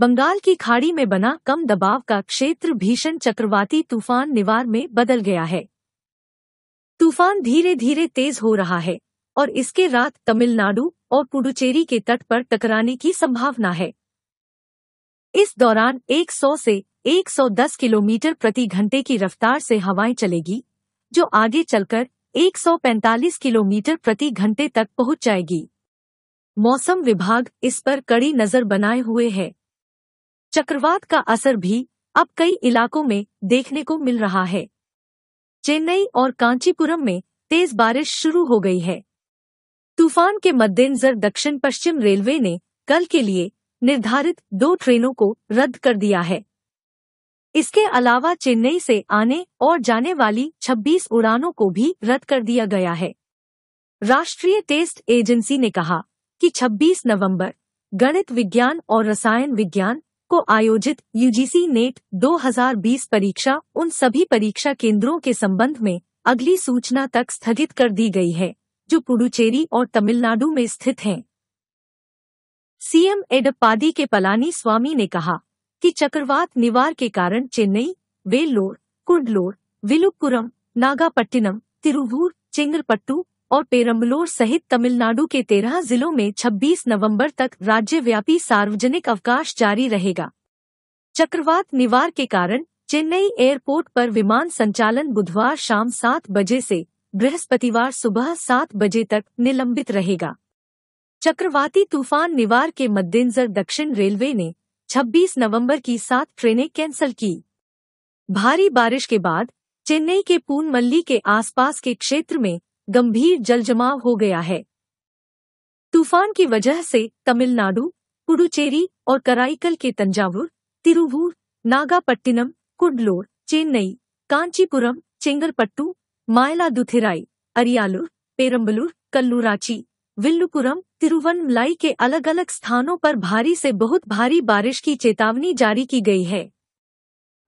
बंगाल की खाड़ी में बना कम दबाव का क्षेत्र भीषण चक्रवाती तूफान निवार में बदल गया है तूफान धीरे धीरे तेज हो रहा है और इसके रात तमिलनाडु और पुडुचेरी के तट पर टकराने की संभावना है इस दौरान 100 से 110 किलोमीटर प्रति घंटे की रफ्तार से हवाएं चलेगी जो आगे चलकर 145 किलोमीटर प्रति घंटे तक पहुंच जाएगी मौसम विभाग इस पर कड़ी नजर बनाए हुए है चक्रवात का असर भी अब कई इलाकों में देखने को मिल रहा है चेन्नई और कांचीपुरम में तेज बारिश शुरू हो गई है तूफान के मद्देनजर दक्षिण पश्चिम रेलवे ने कल के लिए निर्धारित दो ट्रेनों को रद्द कर दिया है इसके अलावा चेन्नई से आने और जाने वाली 26 उड़ानों को भी रद्द कर दिया गया है राष्ट्रीय टेस्ट एजेंसी ने कहा कि 26 नवंबर गणित विज्ञान और रसायन विज्ञान को आयोजित यूजीसी नेट 2020 परीक्षा उन सभी परीक्षा केंद्रों के संबंध में अगली सूचना तक स्थगित कर दी गई है जो पुडुचेरी और तमिलनाडु में स्थित हैं सीएम एडप्पादी के पलानी स्वामी ने कहा कि चक्रवात निवार के कारण चेन्नई वेल्लोर कुंडलोर विलुपुरम नागापट्टिनम तिरुवूर चेंगलपट्टू और पेरम्बलोर सहित तमिलनाडु के तेरह जिलों में 26 नवंबर तक राज्यव्यापी सार्वजनिक अवकाश जारी रहेगा चक्रवात निवार के कारण चेन्नई एयरपोर्ट पर विमान संचालन बुधवार शाम सात बजे से बृहस्पतिवार सुबह सात बजे तक निलंबित रहेगा चक्रवाती तूफान निवार के मद्देनजर दक्षिण रेलवे ने 26 नवंबर की सात ट्रेनें कैंसिल की भारी बारिश के बाद चेन्नई के पूनमल्ली के आसपास के क्षेत्र में गंभीर जलजमाव हो गया है तूफान की वजह से तमिलनाडु पुडुचेरी और कराईकल के तंजावुर तिरुवूर नागापट्टिनम कुडलोर चेन्नई कांचीपुरम मायला मायलादुथिराई अरियालुर पेरम्बलुर कल्लूराची विल्लुपुरम तिरुवनमलाई के अलग अलग स्थानों पर भारी से बहुत भारी बारिश की चेतावनी जारी की गई है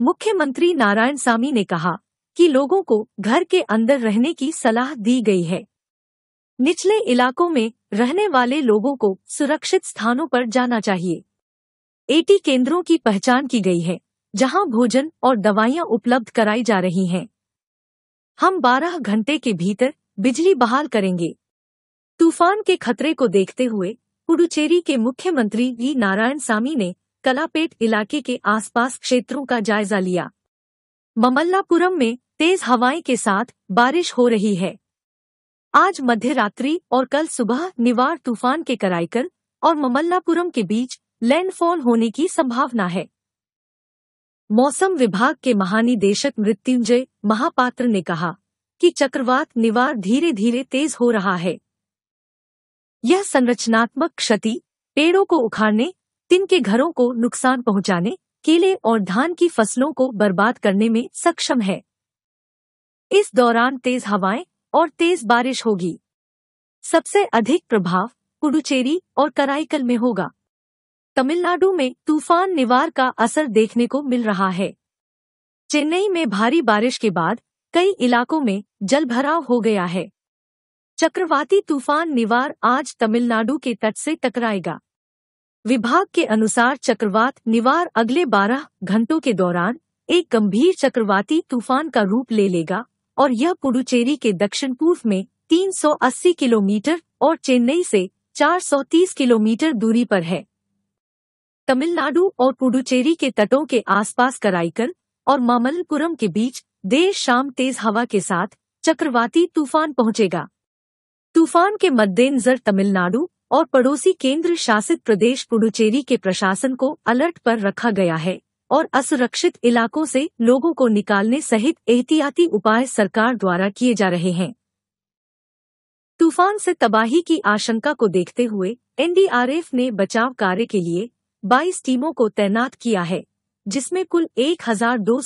मुख्यमंत्री नारायण सामी ने कहा कि लोगों को घर के अंदर रहने की सलाह दी गई है निचले इलाकों में रहने वाले लोगों को सुरक्षित स्थानों पर जाना चाहिए एटी केंद्रों की पहचान की गई है जहां भोजन और दवाइयां उपलब्ध कराई जा रही हैं हम 12 घंटे के भीतर बिजली बहाल करेंगे तूफान के खतरे को देखते हुए पुडुचेरी के मुख्यमंत्री वी नारायण सामी ने कलापेट इलाके के आसपास क्षेत्रों का जायजा लिया ममल्लापुरम में तेज हवाएं के साथ बारिश हो रही है आज मध्य रात्रि और कल सुबह निवार तूफान के कराईकर और ममल्लापुरम के बीच लैंडफॉल होने की संभावना है मौसम विभाग के महानिदेशक मृत्युंजय महापात्र ने कहा कि चक्रवात निवार धीरे धीरे तेज हो रहा है यह संरचनात्मक क्षति पेड़ों को उखाड़ने तिनके घरों को नुकसान पहुंचाने केले और धान की फसलों को बर्बाद करने में सक्षम है इस दौरान तेज हवाएं और तेज बारिश होगी सबसे अधिक प्रभाव पुडुचेरी और कराईकल में होगा तमिलनाडु में तूफान निवार का असर देखने को मिल रहा है चेन्नई में भारी बारिश के बाद कई इलाकों में जलभराव हो गया है चक्रवाती तूफान निवार आज तमिलनाडु के तट से टकराएगा विभाग के अनुसार चक्रवात निवार अगले 12 घंटों के दौरान एक गंभीर चक्रवाती तूफान का रूप ले लेगा और यह पुडुचेरी के दक्षिण पूर्व में 380 किलोमीटर और चेन्नई से 430 किलोमीटर दूरी पर है तमिलनाडु और पुडुचेरी के तटों के आसपास कराईकल और मामल्लपुरम के बीच देर शाम तेज हवा के साथ चक्रवाती तूफान पहुंचेगा तूफान के मद्देनजर तमिलनाडु और पड़ोसी केंद्र शासित प्रदेश पुडुचेरी के प्रशासन को अलर्ट पर रखा गया है और असुरक्षित इलाकों से लोगों को निकालने सहित एहतियाती उपाय सरकार द्वारा किए जा रहे हैं तूफान से तबाही की आशंका को देखते हुए एनडीआरएफ ने बचाव कार्य के लिए 22 टीमों को तैनात किया है जिसमें कुल एक हजार दो